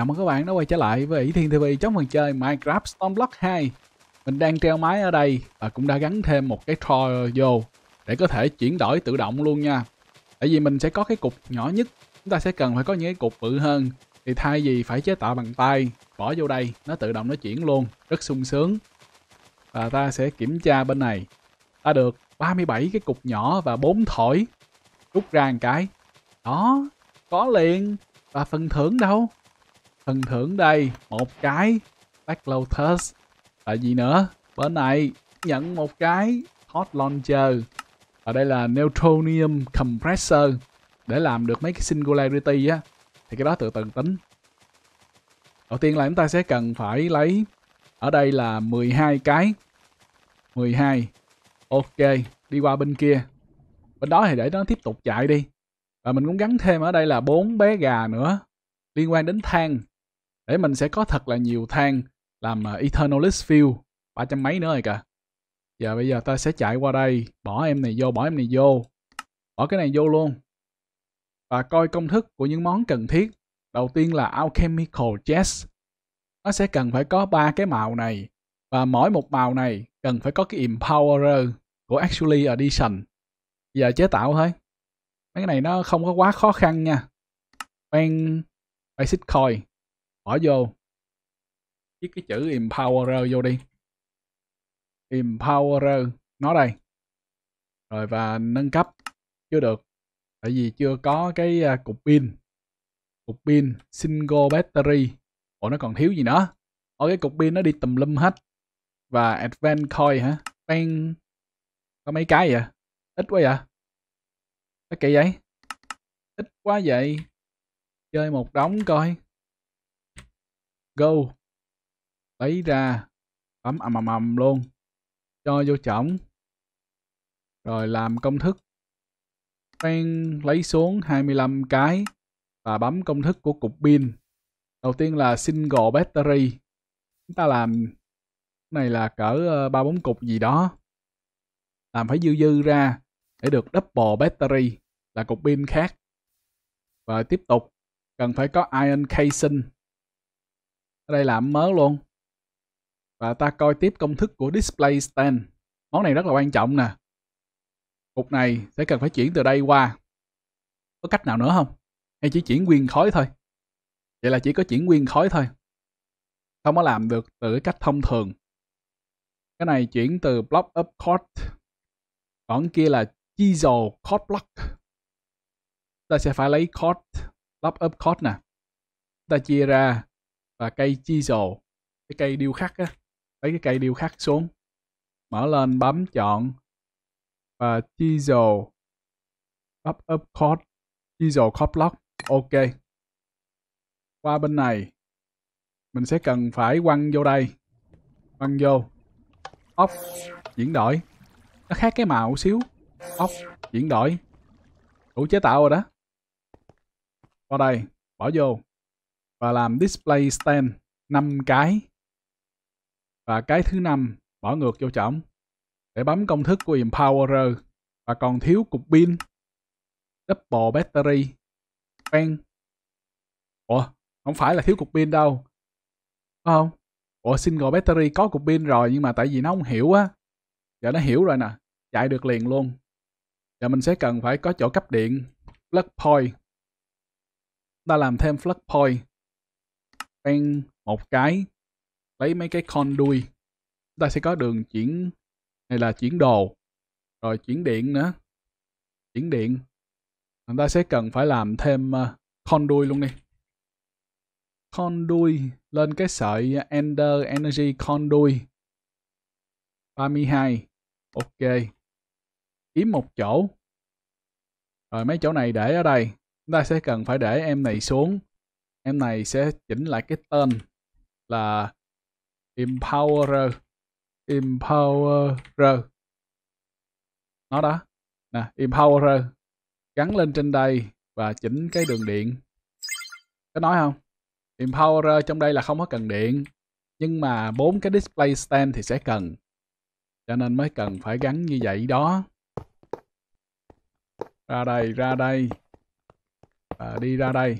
Chào mừng các bạn đã quay trở lại với Ý Thiên TV trong phần chơi Minecraft Stormblock 2 Mình đang treo máy ở đây và cũng đã gắn thêm một cái troll vô Để có thể chuyển đổi tự động luôn nha Tại vì mình sẽ có cái cục nhỏ nhất Chúng ta sẽ cần phải có những cái cục bự hơn Thì thay vì phải chế tạo bằng tay Bỏ vô đây, nó tự động nó chuyển luôn Rất sung sướng Và ta sẽ kiểm tra bên này Ta được 37 cái cục nhỏ và 4 thổi Rút ra một cái Đó, có liền Và phần thưởng đâu phần thưởng đây một cái Black Lotus và gì nữa bên này nhận một cái hot launcher và đây là neutronium compressor để làm được mấy cái singularity á thì cái đó từ từ tính đầu tiên là chúng ta sẽ cần phải lấy ở đây là 12 cái 12 ok đi qua bên kia bên đó thì để nó tiếp tục chạy đi và mình cũng gắn thêm ở đây là bốn bé gà nữa liên quan đến than để mình sẽ có thật là nhiều than làm ờ, Eternalist Field ba trăm mấy nữa rồi cả giờ bây giờ ta sẽ chạy qua đây bỏ em này vô bỏ em này vô bỏ cái này vô luôn và coi công thức của những món cần thiết đầu tiên là alchemical Chest, nó sẽ cần phải có ba cái màu này và mỗi một màu này cần phải có cái empowerer của actually edition giờ chế tạo thôi mấy cái này nó không có quá khó khăn nha quen basic coin bỏ vô viết cái chữ empowerer vô đi empowerer nó đây rồi và nâng cấp chưa được tại vì chưa có cái à, cục pin cục pin single battery ủa nó còn thiếu gì nữa ở cái cục pin nó đi tùm lum hết và advent coin hả pen có mấy cái vậy ít quá vậy cái kỳ vậy ít quá vậy chơi một đống coi go lấy ra bấm ầm ầm ầm luôn cho vô chổng rồi làm công thức Fan lấy xuống 25 cái và bấm công thức của cục pin đầu tiên là single battery chúng ta làm này là cỡ ờ, ba bốn cục gì đó làm phải dư dư ra để được double battery là cục pin khác và tiếp tục cần phải có ion casing đây làm mớ luôn và ta coi tiếp công thức của display stand món này rất là quan trọng nè cục này sẽ cần phải chuyển từ đây qua có cách nào nữa không hay chỉ chuyển nguyên khối thôi vậy là chỉ có chuyển nguyên khối thôi không có làm được từ cái cách thông thường cái này chuyển từ block up chord còn kia là chisel chord block ta sẽ phải lấy chord block up chord nè ta chia ra và cây chisel cái cây điêu khắc á lấy cái cây điêu khắc xuống mở lên bấm chọn và chisel up up chord chisel chord block ok qua bên này mình sẽ cần phải quăng vô đây quăng vô off, chuyển đổi nó khác cái màu xíu off, chuyển đổi đủ chế tạo rồi đó qua đây bỏ vô và làm display stand 5 cái. Và cái thứ năm bỏ ngược vô trọng để bấm công thức của Empowerer và còn thiếu cục pin, double battery, fan. Ủa, không phải là thiếu cục pin đâu. Phải không? Ủa, single battery có cục pin rồi nhưng mà tại vì nó không hiểu á. Giờ nó hiểu rồi nè, chạy được liền luôn. Giờ mình sẽ cần phải có chỗ cấp điện, plug point. Ta làm thêm plug point sang một cái lấy mấy cái con đuôi chúng ta sẽ có đường chuyển này là chuyển đồ rồi chuyển điện nữa chuyển điện chúng ta sẽ cần phải làm thêm ờ, con đuôi luôn đi con đuôi lên cái sợi ờ, ender energy con conduit 32 ok kiếm một chỗ rồi mấy chỗ này để ở đây chúng ta sẽ cần phải để em này xuống em này sẽ chỉnh lại cái tên là empowerer empowerer nó đó nè empowerer gắn lên trên đây và chỉnh cái đường điện có nói không empowerer trong đây là không có cần điện nhưng mà bốn cái display stand thì sẽ cần cho nên mới cần phải gắn như vậy đó ra đây ra đây và đi ra đây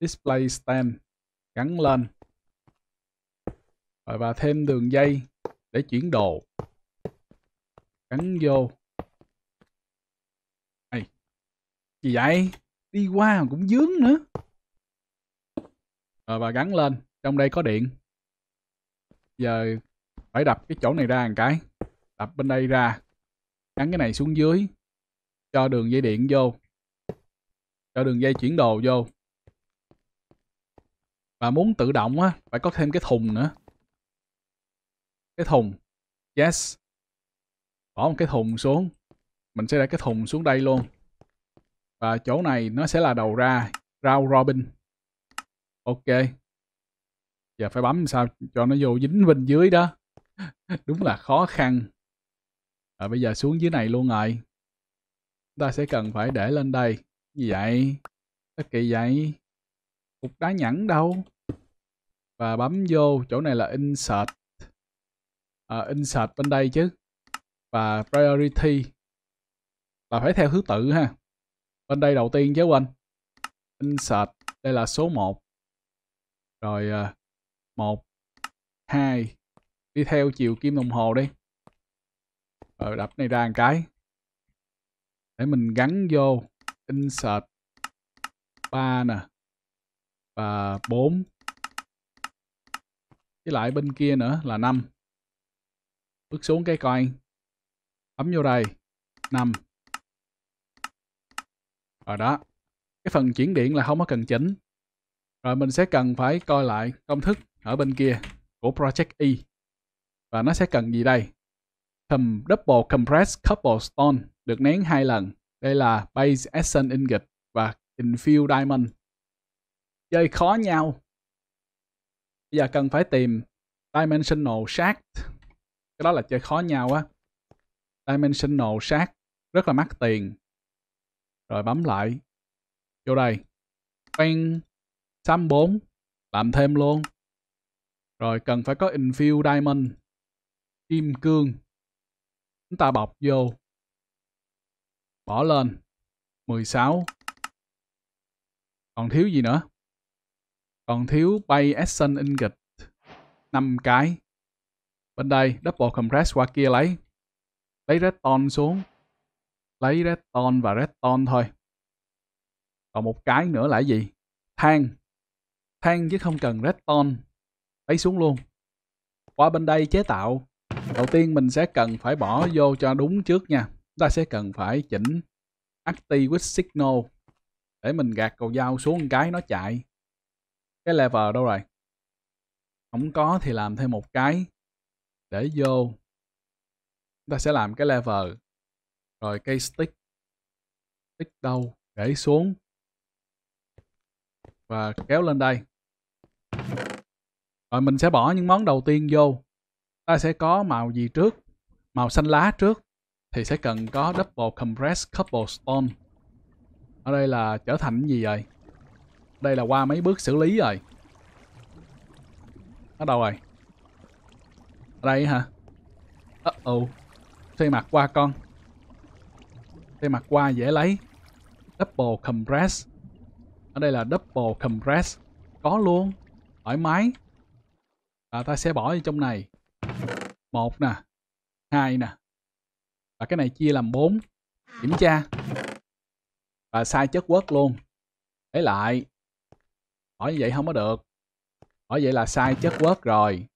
display stand gắn lên rồi và thêm đường dây để chuyển đồ gắn vô này gì vậy đi qua cũng dướng nữa rồi và gắn lên trong đây có điện giờ phải đập cái chỗ này ra một cái đập bên đây ra gắn cái này xuống dưới cho đường dây điện vô cho đường dây chuyển đồ vô và muốn tự động á phải có thêm cái thùng nữa cái thùng yes bỏ một cái thùng xuống mình sẽ để cái thùng xuống đây luôn và chỗ này nó sẽ là đầu ra rau robin ok giờ phải bấm sao cho nó vô dính bên dưới đó đúng là khó khăn à, bây giờ xuống dưới này luôn rồi chúng ta sẽ cần phải để lên đây như vậy tất kỳ vậy cục đá nhẵn đâu và bấm vô chỗ này là insert à, insert bên đây chứ và priority là phải theo thứ tự ha bên đây đầu tiên chứ quên insert đây là số 1 rồi à, một hai đi theo chiều kim đồng hồ đi rồi ờ, đập này ra một cái để mình gắn vô insert 3 nè và 4 với lại bên kia nữa là 5 bước xuống cái coi bấm vô đây 5 rồi đó cái phần chuyển điện là không có cần chỉnh rồi mình sẽ cần phải coi lại công thức ở bên kia của Project E và nó sẽ cần gì đây Thầm Double Compressed Couple Stone được nén hai lần đây là Base Essence Ingot và Infill Diamond chơi khó nhau bây giờ cần phải tìm dimensional shack cái đó là chơi khó nhau á dimensional shack rất là mắc tiền rồi bấm lại vô đây quen xăm 4 làm thêm luôn rồi cần phải có infill diamond kim cương chúng ta bọc vô bỏ lên 16 còn thiếu gì nữa còn thiếu bay Action Ingot 5 cái. Bên đây, double compress qua kia lấy. Lấy redstone xuống. Lấy redstone và redstone thôi. Còn một cái nữa là gì? Than. Than chứ không cần redstone. Lấy xuống luôn. Qua bên đây chế tạo. Đầu tiên mình sẽ cần phải bỏ vô cho đúng trước nha. Chúng ta sẽ cần phải chỉnh Active with Signal để mình gạt cầu dao xuống một cái nó chạy cái level đâu rồi không có thì làm thêm một cái để vô chúng ta sẽ làm cái level rồi cây stick stick đâu để xuống và kéo lên đây rồi mình sẽ bỏ những món đầu tiên vô ta sẽ có màu gì trước màu xanh lá trước thì sẽ cần có double compress couple stone ở đây là trở thành gì vậy đây là qua mấy bước xử lý rồi. Ở đâu rồi? Ở đây hả? uh -oh. Thuê mặt qua con. Thuê mặt qua dễ lấy. Double compress. Ở đây là double compress. Có luôn. Thoải mái. Và ta sẽ bỏ vào trong này. Một nè. Hai nè. Và cái này chia làm bốn. Kiểm tra. Và sai chất quất luôn. Để lại Bỏ như vậy không có được. Bỏ vậy là sai chất quất rồi.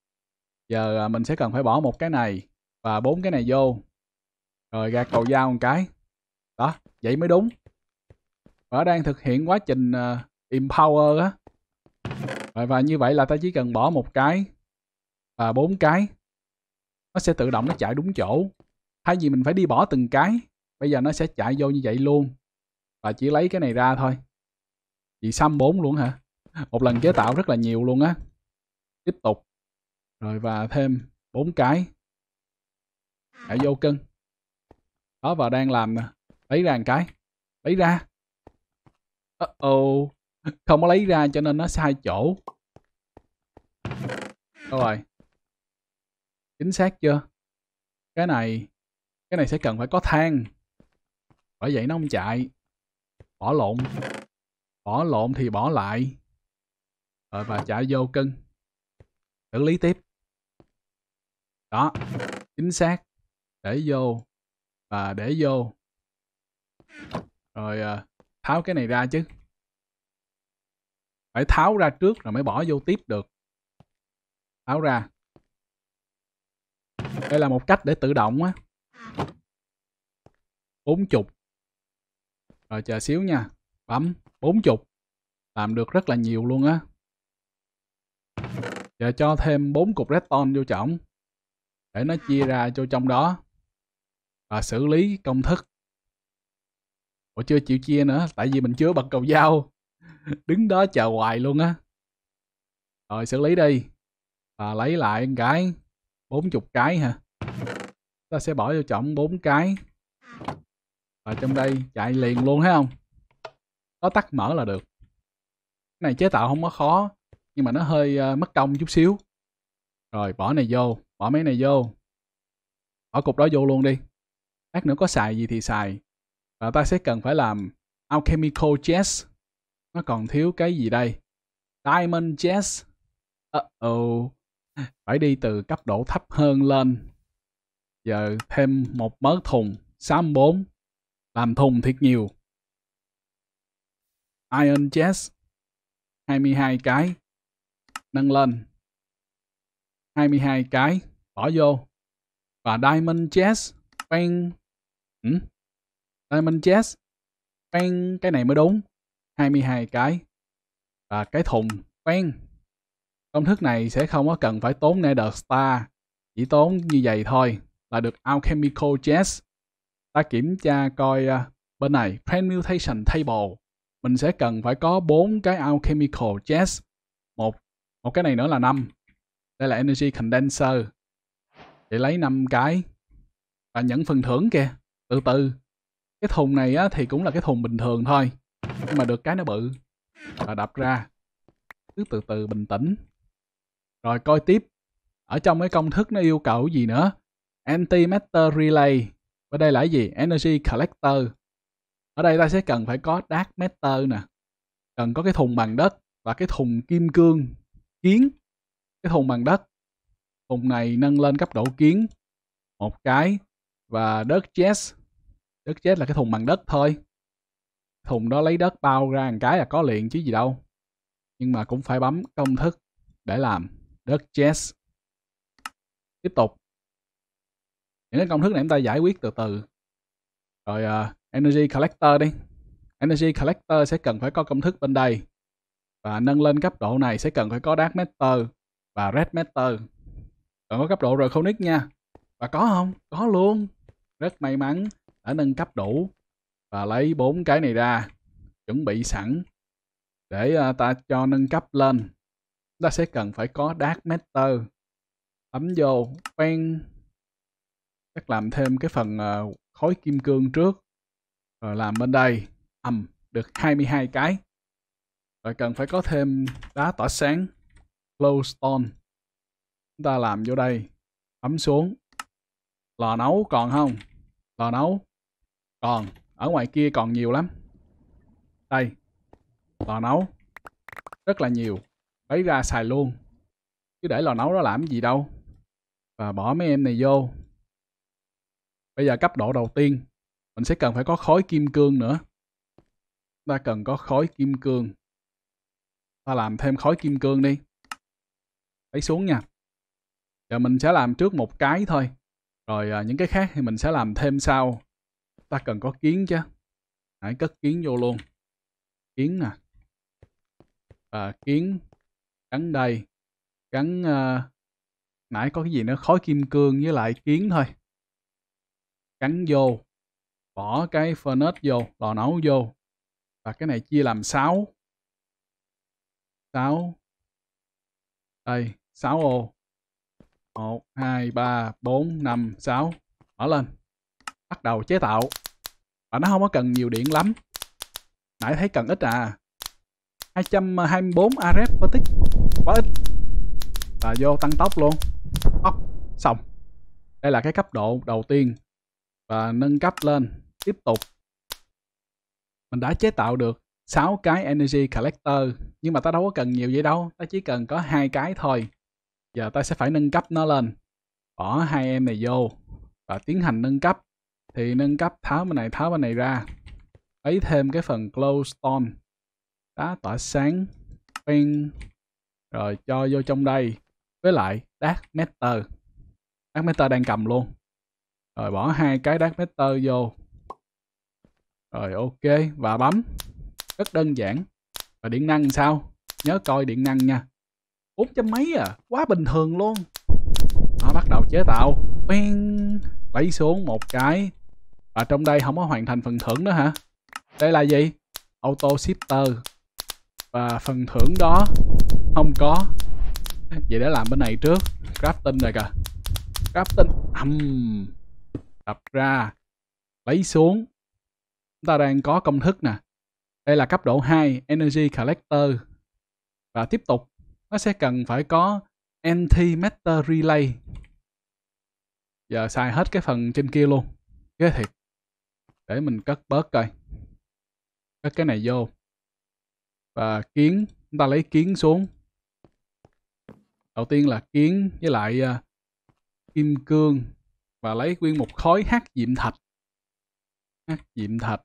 Giờ à, mình sẽ cần phải bỏ một cái này và bốn cái này vô. Rồi ra cầu dao một cái. Đó, vậy mới đúng. Và đang thực hiện quá trình uh, empower á. Rồi và như vậy là ta chỉ cần bỏ một cái và bốn cái. Nó sẽ tự động nó chạy đúng chỗ. Thay vì mình phải đi bỏ từng cái, bây giờ nó sẽ chạy vô như vậy luôn. Và chỉ lấy cái này ra thôi. Chị xăm bốn luôn hả? một lần chế tạo rất là nhiều luôn á tiếp tục rồi và thêm bốn cái đã vô cân đó và đang làm nè lấy ra một cái lấy ra uh oh không có lấy ra cho nên nó sai chỗ đâu rồi chính xác chưa cái này cái này sẽ cần phải có than bởi vậy nó không chạy bỏ lộn bỏ lộn thì bỏ lại rồi và trả vô cân xử lý tiếp đó chính xác để vô và để vô rồi ờ, tháo cái này ra chứ phải tháo ra trước rồi mới bỏ vô tiếp được tháo ra đây là một cách để tự động á bốn chục rồi chờ xíu nha bấm bốn chục làm được rất là nhiều luôn á và cho thêm bốn cục redstone vô trọng để nó chia ra cho trong đó và xử lý công thức Ủa chưa chịu chia nữa tại vì mình chưa bật cầu dao đứng đó chờ hoài luôn á rồi xử lý đi và lấy lại cái bốn chục cái hả ta sẽ bỏ vô trọng bốn cái và trong đây chạy liền luôn thấy không có tắt mở là được cái này chế tạo không có khó nhưng mà nó hơi uh, mất công chút xíu rồi bỏ này vô bỏ mấy này vô bỏ cục đó vô luôn đi lát nữa có xài gì thì xài và ta sẽ cần phải làm alchemical chest nó còn thiếu cái gì đây diamond chest uh oh phải đi từ cấp độ thấp hơn lên giờ thêm một mớ thùng 64 làm thùng thiệt nhiều iron chest 22 cái nâng lên 22 cái bỏ vô và diamond chest bang ừ? diamond chest bang cái này mới đúng 22 cái và cái thùng bang công thức này sẽ không có cần phải tốn nether star chỉ tốn như vậy thôi là được alchemical chest ta kiểm tra coi à, bên này permutation table mình sẽ cần phải có bốn cái alchemical chest một một cái này nữa là 5 đây là energy condenser để lấy 5 cái và nhận phần thưởng kìa từ từ cái thùng này á, thì cũng là cái thùng bình thường thôi nhưng mà được cái nó bự và đập ra cứ từ từ bình tĩnh rồi coi tiếp ở trong cái công thức nó yêu cầu gì nữa antimatter relay ở đây là cái gì energy collector ở đây ta sẽ cần phải có dark matter nè cần có cái thùng bằng đất và cái thùng kim cương kiến cái thùng bằng đất thùng này nâng lên cấp độ kiến một cái và đất chest đất chest là cái thùng bằng đất thôi thùng đó lấy đất bao ra một cái là có liền chứ gì đâu nhưng mà cũng phải bấm công thức để làm đất chest tiếp tục những cái công thức này chúng ta giải quyết từ từ rồi uh, energy collector đi energy collector sẽ cần phải có công thức bên đây và nâng lên cấp độ này sẽ cần phải có Dark Matter và Red Matter cần có cấp độ rồi Chronic nha và có không? Có luôn rất may mắn đã nâng cấp đủ và lấy bốn cái này ra chuẩn bị sẵn để ờ, ta cho nâng cấp lên ta sẽ cần phải có Dark Matter ấm vô quen chắc làm thêm cái phần ờ, khối kim cương trước rồi làm bên đây ầm um, được 22 cái rồi cần phải có thêm đá tỏa sáng glowstone. Chúng ta làm vô đây, ấm xuống. Lò nấu còn không? Lò nấu còn, ở ngoài kia còn nhiều lắm. Đây, lò nấu rất là nhiều. Lấy ra xài luôn. Chứ để lò nấu đó làm gì đâu. Và bỏ mấy em này vô. Bây giờ cấp độ đầu tiên, mình sẽ cần phải có khối kim cương nữa. Chúng ta cần có khối kim cương ta làm thêm khối kim cương đi lấy xuống nha giờ mình sẽ làm trước một cái thôi rồi à, những cái khác thì mình sẽ làm thêm sau ta cần có kiến chứ hãy cất kiến vô luôn kiến nè và kiến gắn đây gắn uh, nãy có cái gì nữa khói kim cương với lại kiến thôi gắn vô bỏ cái furnace vô lò nấu vô và cái này chia làm 6 6 đây 6 ô 1 2 3 4 5 6 mở lên bắt đầu chế tạo và nó không có cần nhiều điện lắm nãy thấy cần ít à 224 ARF có tích quá ít và vô tăng tốc luôn tốc xong đây là cái cấp độ đầu tiên và nâng cấp lên tiếp tục mình đã chế tạo được 6 cái energy collector nhưng mà ta đâu có cần nhiều vậy đâu ta chỉ cần có hai cái thôi giờ ta sẽ phải nâng cấp nó lên bỏ hai em này vô và tiến hành nâng cấp thì nâng cấp tháo bên này tháo bên này ra lấy thêm cái phần glow stone đá tỏa sáng ping rồi cho vô trong đây với lại dark matter dark matter đang cầm luôn rồi bỏ hai cái dark matter vô rồi ok và bấm rất đơn giản và điện năng sao nhớ coi điện năng nha bốn trăm mấy à quá bình thường luôn nó bắt đầu chế tạo Quen. lấy xuống một cái và trong đây không có hoàn thành phần thưởng nữa hả đây là gì auto shifter và phần thưởng đó không có vậy để làm bên này trước crafting rồi kìa crafting ầm đập ra lấy xuống chúng ta đang có công thức nè đây là cấp độ 2 Energy Collector. Và tiếp tục, nó sẽ cần phải có Antimatter Relay. Giờ xài hết cái phần trên kia luôn. Ghê thiệt. Để mình cất bớt coi. Cất cái này vô. Và kiến, chúng ta lấy kiến xuống. Đầu tiên là kiến với lại uh, kim cương và lấy nguyên một khối hát diệm thạch. Hát diệm thạch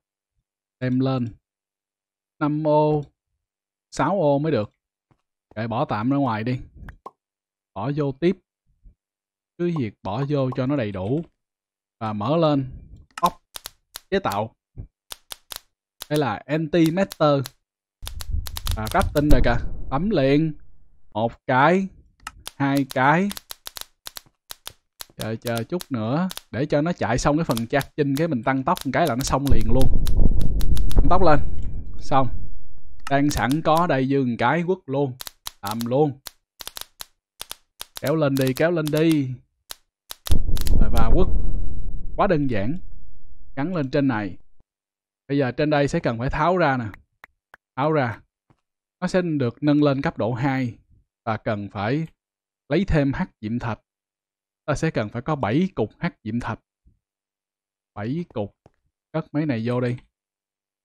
đem lên 5 ô 6 ô mới được kệ bỏ tạm ra ngoài đi bỏ vô tiếp cứ việc bỏ vô cho nó đầy đủ và mở lên ốc chế tạo đây là anti matter và cắt tinh rồi cả bấm liền một cái hai cái chờ chờ chút nữa để cho nó chạy xong cái phần chạc chinh cái mình tăng tốc một cái là nó xong liền luôn tăng tốc lên xong đang sẵn có đây dừng cái quất luôn làm luôn kéo lên đi kéo lên đi rồi và quất quá đơn giản gắn lên trên này bây giờ trên đây sẽ cần phải tháo ra nè tháo ra nó sẽ được nâng lên cấp độ 2 và cần phải lấy thêm hắc diệm thạch ta sẽ cần phải có 7 cục hắc diệm thạch 7 cục cất mấy này vô đi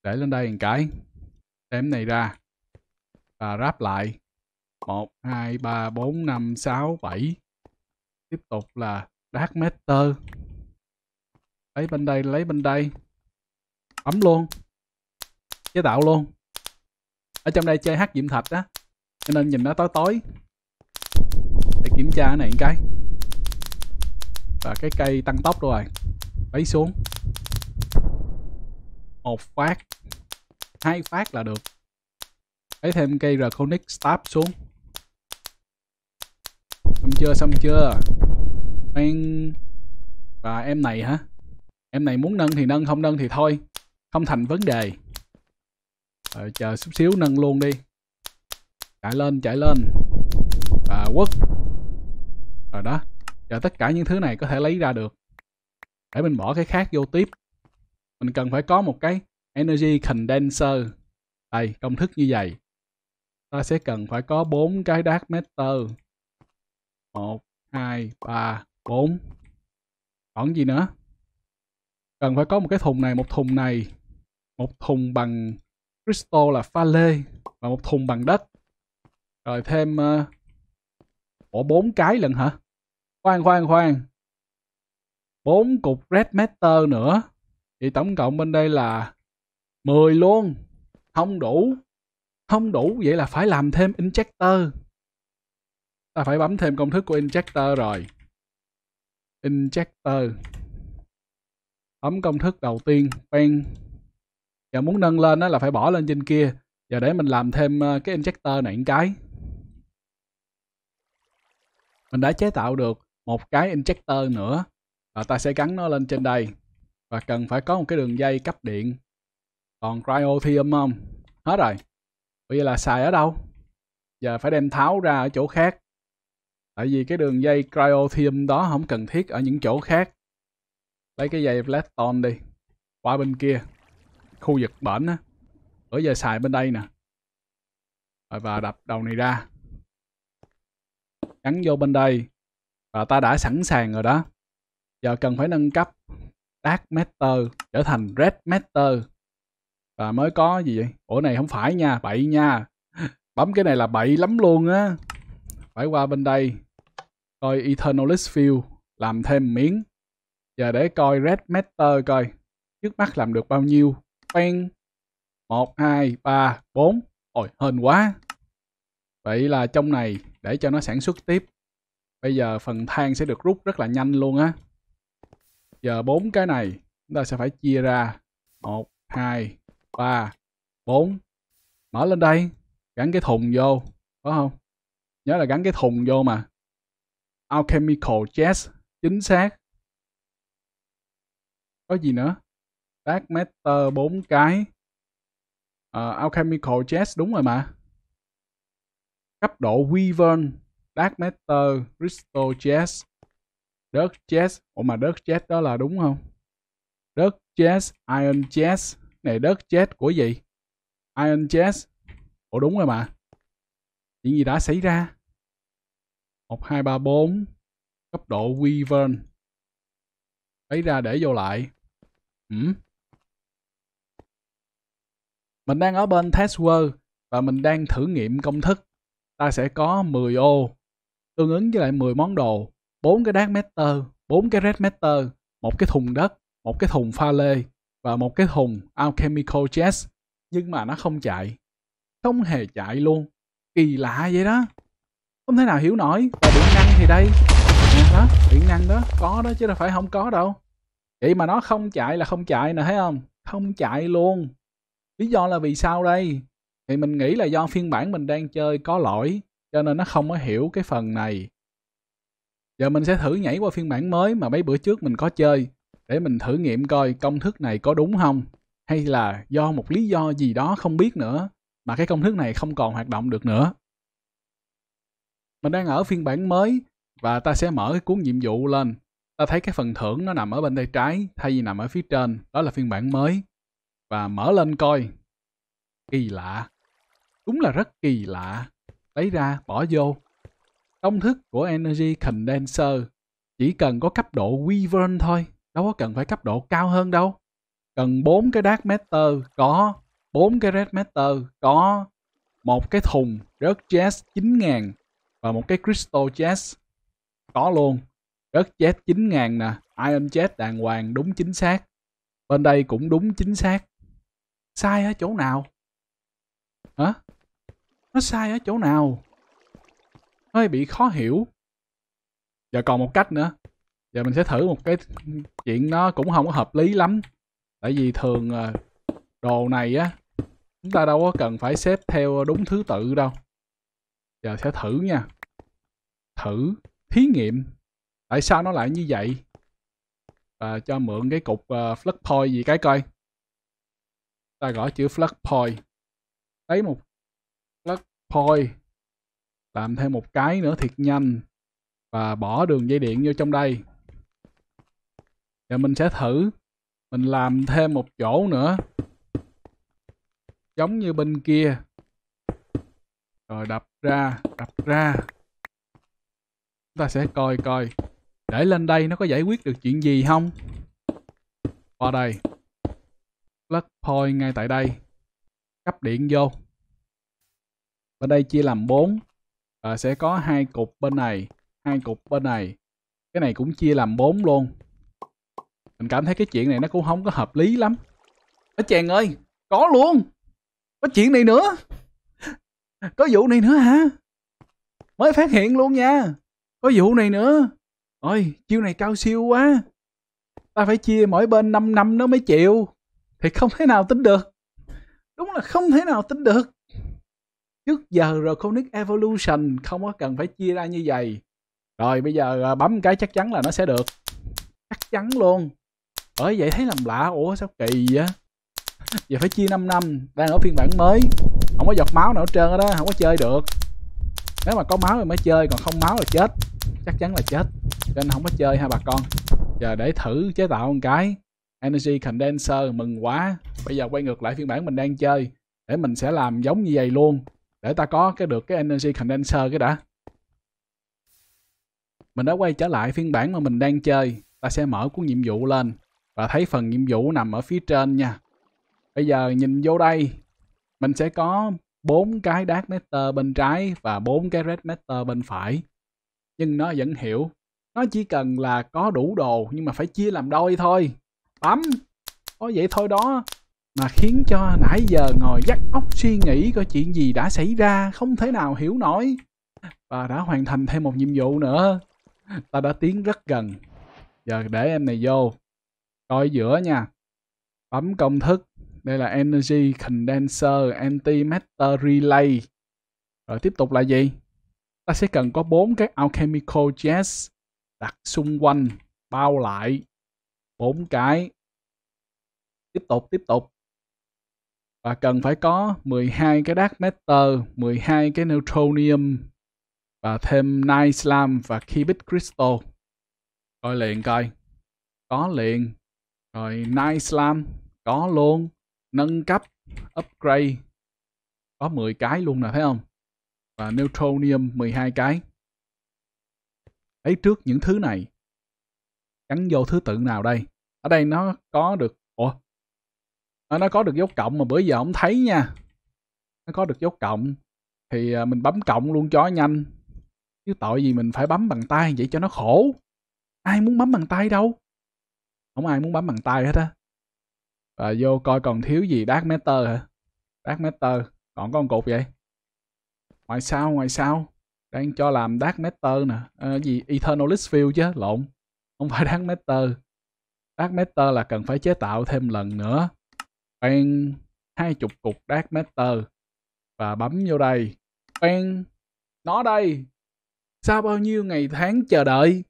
để lên đây một cái đếm này ra và ráp lại 1 2 3 4 5 6 7 tiếp tục là dark matter lấy bên đây lấy bên đây ấm luôn chế tạo luôn ở trong đây chơi hát diệm thạch đó cho nên nhìn nó tối tối để kiểm tra cái này một cái và cái cây tăng tốc rồi lấy xuống một phát hai phát là được lấy thêm cây Draconic Stab xuống xong chưa xong chưa đang và em này hả em này muốn nâng thì nâng không nâng thì thôi không thành vấn đề rồi chờ chút xíu nâng luôn đi chạy lên chạy lên và quất rồi đó giờ tất cả những thứ này có thể lấy ra được để mình bỏ cái khác vô tiếp mình cần phải có một cái energy condenser đây công thức như vậy ta sẽ cần phải có bốn cái dark matter một hai ba bốn còn gì nữa cần phải có một cái thùng này một thùng này một thùng bằng crystal là pha lê và một thùng bằng đất rồi thêm uh, bốn cái lần hả khoan khoan khoan bốn cục red matter nữa thì tổng cộng bên đây là 10 luôn. Không đủ. Không đủ vậy là phải làm thêm injector. Ta phải bấm thêm công thức của injector rồi. Injector. Bấm công thức đầu tiên. Pen. giờ muốn nâng lên đó là phải bỏ lên trên kia. Giờ để mình làm thêm ờ, cái injector này một cái. Mình đã chế tạo được một cái injector nữa. Và ta sẽ gắn nó lên trên đây và cần phải có một cái đường dây cấp điện còn cryo cryotheum không um, hết rồi bây giờ là xài ở đâu giờ phải đem tháo ra ở chỗ khác tại vì cái đường dây cryo cryotheum đó không cần thiết ở những chỗ khác lấy cái dây plaston đi qua bên kia khu vực bển á bây giờ xài bên đây nè rồi và đập đầu này ra gắn vô bên đây và ta đã sẵn sàng rồi đó giờ cần phải nâng cấp Dark Matter trở thành Red Matter và mới có gì vậy ủa này không phải nha bậy nha bấm cái này là bậy lắm luôn á phải qua bên đây coi Eternalist Field làm thêm miếng giờ để coi Red Matter coi trước mắt làm được bao nhiêu quen một hai ba bốn ôi hên quá vậy là trong này để cho nó sản xuất tiếp bây giờ phần than sẽ được rút rất là nhanh luôn á giờ bốn cái này chúng ta sẽ phải chia ra một hai ba bốn mở lên đây gắn cái thùng vô có không nhớ là gắn cái thùng vô mà alchemical chest chính xác có gì nữa dark matter bốn cái uh, alchemical chest đúng rồi mà cấp độ wyvern dark matter crystal chest Dirt Jazz ủa mà Dirt chess đó là đúng không Dirt chess, Iron Chess này Dirt chess của gì Iron Jazz ủa đúng rồi mà chuyện gì đã xảy ra 1, 2, 3, 4 cấp độ Weaver lấy ra để vô lại ừ. mình đang ở bên test world và mình đang thử nghiệm công thức ta sẽ có 10 ô tương ứng với lại 10 món đồ bốn cái dark matter bốn cái red matter một cái thùng đất một cái thùng pha lê và một cái thùng alchemical chest nhưng mà nó không chạy không hề chạy luôn kỳ lạ vậy đó không thể nào hiểu nổi và điện năng thì đây đó điện năng đó có đó chứ đâu phải không có đâu vậy mà nó không chạy là không chạy nè thấy không không chạy luôn lý do là vì sao đây thì mình nghĩ là do phiên bản mình đang chơi có lỗi cho nên nó không có hiểu cái phần này Giờ mình sẽ thử nhảy qua phiên bản mới mà mấy bữa trước mình có chơi để mình thử nghiệm coi công thức này có đúng không hay là do một lý do gì đó không biết nữa mà cái công thức này không còn hoạt động được nữa. Mình đang ở phiên bản mới và ta sẽ mở cái cuốn nhiệm vụ lên. Ta thấy cái phần thưởng nó nằm ở bên tay trái thay vì nằm ở phía trên, đó là phiên bản mới. Và mở lên coi. Kỳ lạ. Đúng là rất kỳ lạ. Lấy ra, bỏ vô công thức của energy condenser chỉ cần có cấp độ Wyvern thôi, đâu có cần phải cấp độ cao hơn đâu. Cần bốn cái Dark Matter có, bốn cái Red Matter có, một cái thùng Dirt Jazz 9000 và một cái Crystal Jazz có luôn. Dirt Jazz 9000 nè, Iron Jazz đàng hoàng đúng chính xác. Bên đây cũng đúng chính xác. Sai ở chỗ nào? Hả? Nó sai ở chỗ nào? hơi bị khó hiểu giờ còn một cách nữa giờ mình sẽ thử một cái chuyện nó cũng không hợp lý lắm tại vì thường ờ, đồ này á chúng ta đâu có cần phải xếp theo đúng thứ tự đâu giờ sẽ thử nha thử thí nghiệm tại sao nó lại như vậy và cho mượn cái cục uh, ờ, flux point gì cái coi ta gõ chữ flux point lấy một flux point làm thêm một cái nữa thiệt nhanh và bỏ đường dây điện vô trong đây Giờ mình sẽ thử mình làm thêm một chỗ nữa giống như bên kia rồi đập ra đập ra chúng ta sẽ coi coi để lên đây nó có giải quyết được chuyện gì không qua đây plug point ngay tại đây cấp điện vô Bên đây chia làm 4 à, sẽ có hai cục bên này hai cục bên này cái này cũng chia làm bốn luôn mình cảm thấy cái chuyện này nó cũng không có hợp lý lắm ở chàng ơi có luôn có chuyện này nữa có vụ này nữa hả mới phát hiện luôn nha có vụ này nữa ôi chiêu này cao siêu quá ta phải chia mỗi bên 5 năm nó mới chịu thì không thể nào tính được đúng là không thể nào tính được trước giờ rồi Conic Evolution không có cần phải chia ra như vậy rồi bây giờ à, bấm cái chắc chắn là nó sẽ được chắc chắn luôn bởi vậy thấy làm lạ ủa sao kỳ vậy giờ phải chia 5 năm đang ở phiên bản mới không có giọt máu nào hết trơn đó không có chơi được nếu mà có máu thì mới chơi còn không máu là chết chắc chắn là chết cho nên không có chơi ha bà con giờ để thử chế tạo một cái energy condenser mừng quá bây giờ quay ngược lại phiên bản mình đang chơi để mình sẽ làm giống như vậy luôn để ta có cái được cái energy condenser cái đã mình đã quay trở lại phiên bản mà mình đang chơi ta sẽ mở cuốn nhiệm vụ lên và thấy phần nhiệm vụ nằm ở phía trên nha bây giờ nhìn vô đây mình sẽ có bốn cái dark matter bên trái và bốn cái red matter bên phải nhưng nó vẫn hiểu nó chỉ cần là có đủ đồ nhưng mà phải chia làm đôi thôi bấm có vậy thôi đó mà khiến cho nãy giờ ngồi dắt óc suy nghĩ coi chuyện gì đã xảy ra không thể nào hiểu nổi và đã hoàn thành thêm một nhiệm vụ nữa ta đã tiến rất gần giờ để em này vô coi giữa nha bấm công thức đây là energy condenser antimatter relay rồi tiếp tục là gì ta sẽ cần có bốn cái alchemical jets đặt xung quanh bao lại bốn cái tiếp tục tiếp tục và cần phải có 12 cái dark matter, 12 cái neutronium và thêm Nyslam và Kibit Crystal. Coi liền coi. Có liền. Rồi Nyslam có luôn. Nâng cấp, upgrade. Có 10 cái luôn nè, thấy không? Và Neutronium 12 cái. lấy trước những thứ này. Gắn vô thứ tự nào đây? Ở đây nó có được à, nó có được dấu cộng mà bữa giờ không thấy nha nó có được dấu cộng thì à, mình bấm cộng luôn cho nhanh chứ tội gì mình phải bấm bằng tay vậy cho nó khổ ai muốn bấm bằng tay đâu không ai muốn bấm bằng tay hết á và vô coi còn thiếu gì dark matter hả dark matter còn có một cục vậy ngoài sao ngoài sao đang cho làm dark matter nè à, gì eternalist field chứ lộn không phải dark matter dark matter là cần phải chế tạo thêm lần nữa Bang, hai chục cục Dark Matter. Và bấm vô đây. Bang, nó đây. Sau bao nhiêu ngày tháng chờ đợi,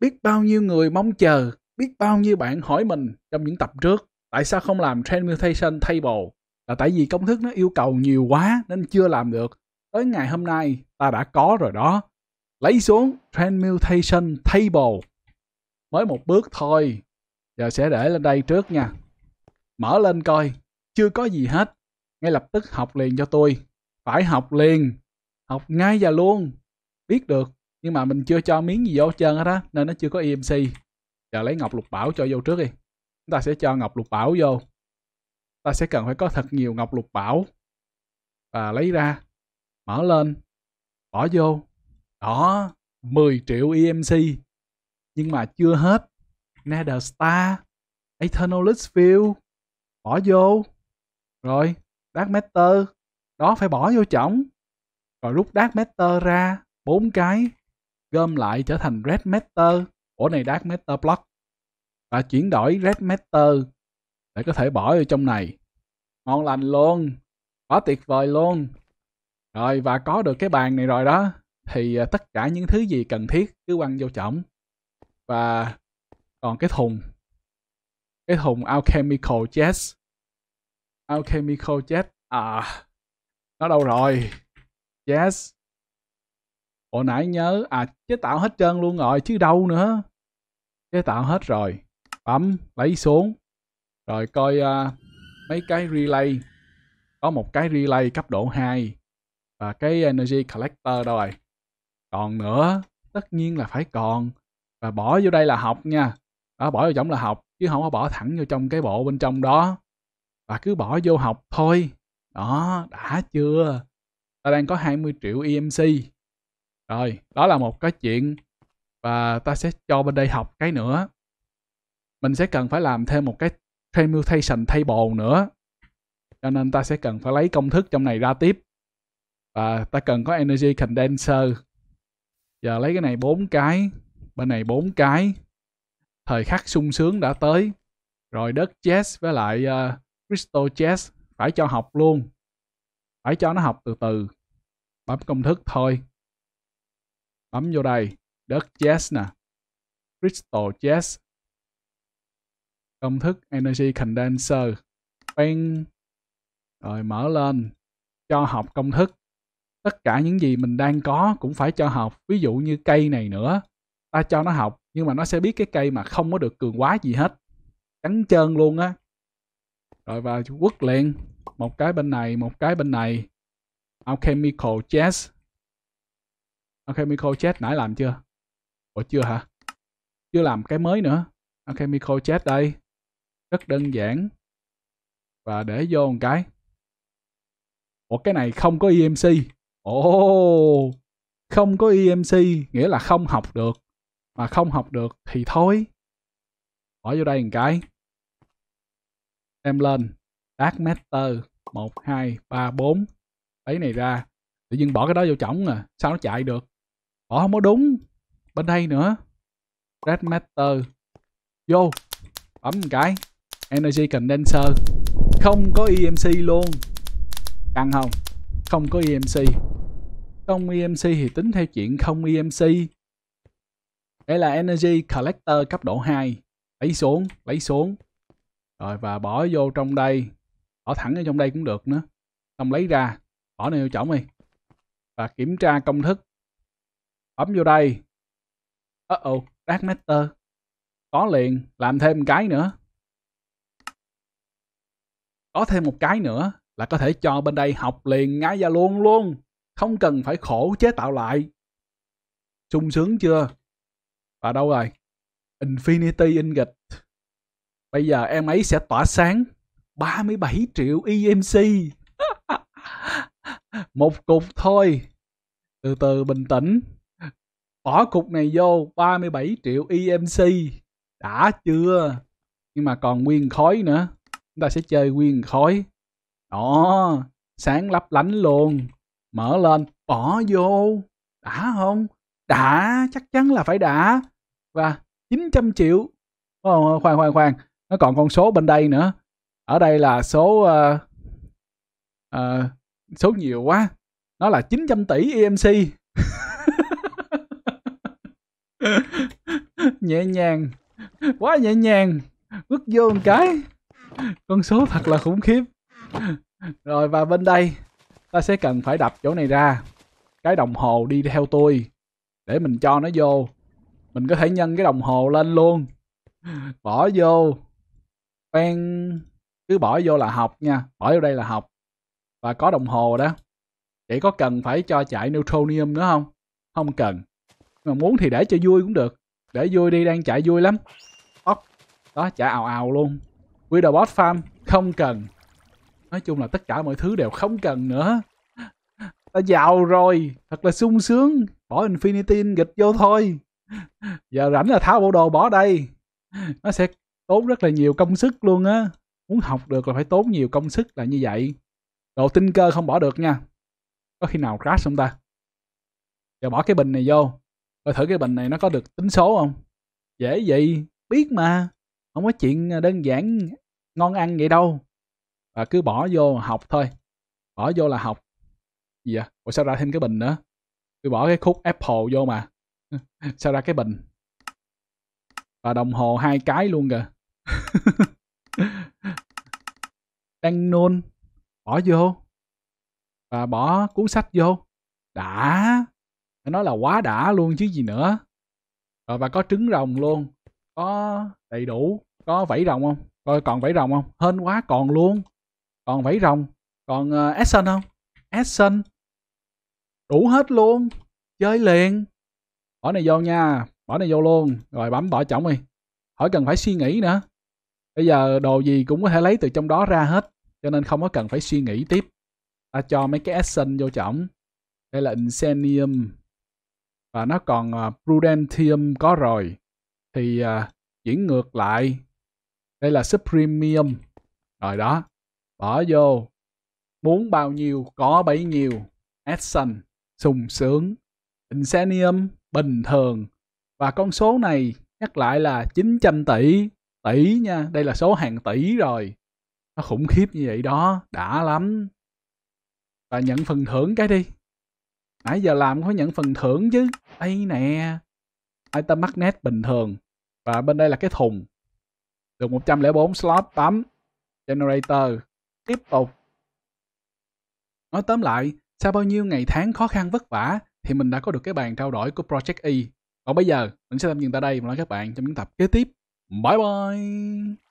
biết bao nhiêu người mong chờ, biết bao nhiêu bạn hỏi mình trong những tập trước, tại sao không làm Transmutation Table? Là tại vì công thức nó yêu cầu nhiều quá nên chưa làm được. Tới ngày hôm nay, ta đã có rồi đó. Lấy xuống Transmutation Table. Mới một bước thôi. Giờ sẽ để lên đây trước nha mở lên coi, chưa có gì hết. Ngay lập tức học liền cho tôi. Phải học liền, học ngay và luôn. Biết được, nhưng mà mình chưa cho miếng gì vô trơn hết á, nên nó chưa có EMC. Giờ lấy Ngọc Lục Bảo cho vô trước đi. Chúng ta sẽ cho Ngọc Lục Bảo vô. Ta sẽ cần phải có thật nhiều Ngọc Lục Bảo. Và lấy ra, mở lên, bỏ vô. Đó, 10 triệu EMC. Nhưng mà chưa hết. Nether Star, Eternal Field, bỏ vô rồi dark matter đó phải bỏ vô chổng rồi rút dark matter ra bốn cái gom lại trở thành red matter của này dark matter block và chuyển đổi red matter để có thể bỏ vô trong này ngon lành luôn quá tuyệt vời luôn rồi và có được cái bàn này rồi đó thì à, tất cả những thứ gì cần thiết cứ quăng vô chổng và còn cái thùng cái thùng alchemical chest alchemical chest à nó đâu rồi yes hồi nãy nhớ à chế tạo hết trơn luôn rồi chứ đâu nữa chế tạo hết rồi bấm lấy xuống rồi coi uh, mấy cái relay có một cái relay cấp độ 2 và cái energy collector rồi còn nữa tất nhiên là phải còn và bỏ vô đây là học nha đó bỏ vô giống là học chứ không có bỏ thẳng vô trong cái bộ bên trong đó và cứ bỏ vô học thôi đó đã chưa ta đang có 20 triệu EMC rồi đó là một cái chuyện và ta sẽ cho bên đây học cái nữa mình sẽ cần phải làm thêm một cái permutation table nữa cho nên ta sẽ cần phải lấy công thức trong này ra tiếp và ta cần có energy condenser giờ lấy cái này bốn cái bên này bốn cái thời khắc sung sướng đã tới rồi đất chess với lại uh, crystal chess phải cho học luôn phải cho nó học từ từ bấm công thức thôi bấm vô đây đất chess nè crystal chess công thức energy condenser bang rồi mở lên cho học công thức tất cả những gì mình đang có cũng phải cho học ví dụ như cây này nữa ta cho nó học nhưng mà nó sẽ biết cái cây mà không có được cường quá gì hết trắng trơn luôn á rồi và quất liền một cái bên này một cái bên này alchemical chest alchemical chest nãy làm chưa ủa chưa hả chưa làm cái mới nữa alchemical chest đây rất đơn giản và để vô một cái ủa cái này không có emc ồ oh, không có emc nghĩa là không học được mà không học được thì thôi bỏ vô đây một cái em lên dark matter một hai ba bốn lấy này ra tự nhiên bỏ cái đó vô chổng à sao nó chạy được bỏ không có đúng bên đây nữa red matter vô bấm một cái energy condenser không có emc luôn căng không không có emc không emc thì tính theo chuyện không emc đây là energy collector cấp độ 2 lấy xuống lấy xuống rồi và bỏ vô trong đây bỏ thẳng ở trong đây cũng được nữa xong lấy ra bỏ này vô chổng đi và kiểm tra công thức bấm vô đây uh oh dark matter có liền làm thêm một cái nữa có thêm một cái nữa là có thể cho bên đây học liền ngay và luôn luôn không cần phải khổ chế tạo lại sung sướng chưa và đâu rồi? Infinity in gạch. Bây giờ em ấy sẽ tỏa sáng 37 triệu EMC. Một cục thôi. Từ từ bình tĩnh. Bỏ cục này vô 37 triệu EMC. Đã chưa? Nhưng mà còn nguyên khói nữa. Chúng ta sẽ chơi nguyên khói. Đó, sáng lấp lánh luôn. Mở lên, bỏ vô. Đã không? Đã, chắc chắn là phải đã và 900 triệu oh, khoan khoan khoan nó còn con số bên đây nữa ở đây là số uh, uh, số nhiều quá nó là 900 tỷ EMC nhẹ nhàng quá nhẹ nhàng bước vô một cái con số thật là khủng khiếp rồi và bên đây ta sẽ cần phải đập chỗ này ra cái đồng hồ đi theo tôi để mình cho nó vô mình có thể nhân cái đồng hồ lên luôn bỏ vô quen cứ bỏ vô là học nha bỏ vô đây là học và có đồng hồ đó vậy có cần phải cho chạy neutronium nữa không không cần mà muốn thì để cho vui cũng được để vui đi đang chạy vui lắm Ốc. đó chạy ào ào luôn widowbot farm không cần nói chung là tất cả mọi thứ đều không cần nữa ta giàu rồi thật là sung sướng bỏ infinity nghịch vô thôi giờ rảnh là tháo bộ đồ bỏ đây nó sẽ tốn rất là nhiều công sức luôn á muốn học được là phải tốn nhiều công sức là như vậy đồ tinh cơ không bỏ được nha có khi nào crash không ta giờ bỏ cái bình này vô coi thử cái bình này nó có được tính số không dễ gì biết mà không có chuyện đơn giản ngon ăn vậy đâu và cứ bỏ vô học thôi bỏ vô là học gì vậy ủa sao ra thêm cái bình nữa tôi bỏ cái khúc apple vô mà sao ra cái bình và đồng hồ hai cái luôn kìa đang nôn bỏ vô và bỏ cuốn sách vô đã phải nói là quá đã luôn chứ gì nữa rồi và có trứng rồng luôn có đầy đủ có vảy rồng không coi còn vảy rồng không hên quá còn luôn còn vảy rồng còn uh, ờ, Ascent không essence đủ hết luôn chơi liền bỏ này vô nha bỏ này vô luôn rồi bấm bỏ chổng đi khỏi cần phải suy nghĩ nữa bây giờ đồ gì cũng có thể lấy từ trong đó ra hết cho nên không có cần phải suy nghĩ tiếp ta cho mấy cái action vô chổng đây là Insanium và nó còn uh, Prudentium có rồi thì uh, chuyển ngược lại đây là Supremium rồi đó bỏ vô muốn bao nhiêu có bấy nhiêu action sung sướng Insanium bình thường và con số này nhắc lại là 900 tỷ tỷ nha đây là số hàng tỷ rồi nó khủng khiếp như vậy đó đã lắm và nhận phần thưởng cái đi nãy giờ làm có nhận phần thưởng chứ đây nè item magnet bình thường và bên đây là cái thùng được 104 slot bấm generator tiếp tục nói tóm lại sau bao nhiêu ngày tháng khó khăn vất vả thì mình đã có được cái bàn trao đổi của Project E. Còn bây giờ, mình sẽ tạm dừng tại đây và nói các bạn trong những tập kế tiếp. Bye bye!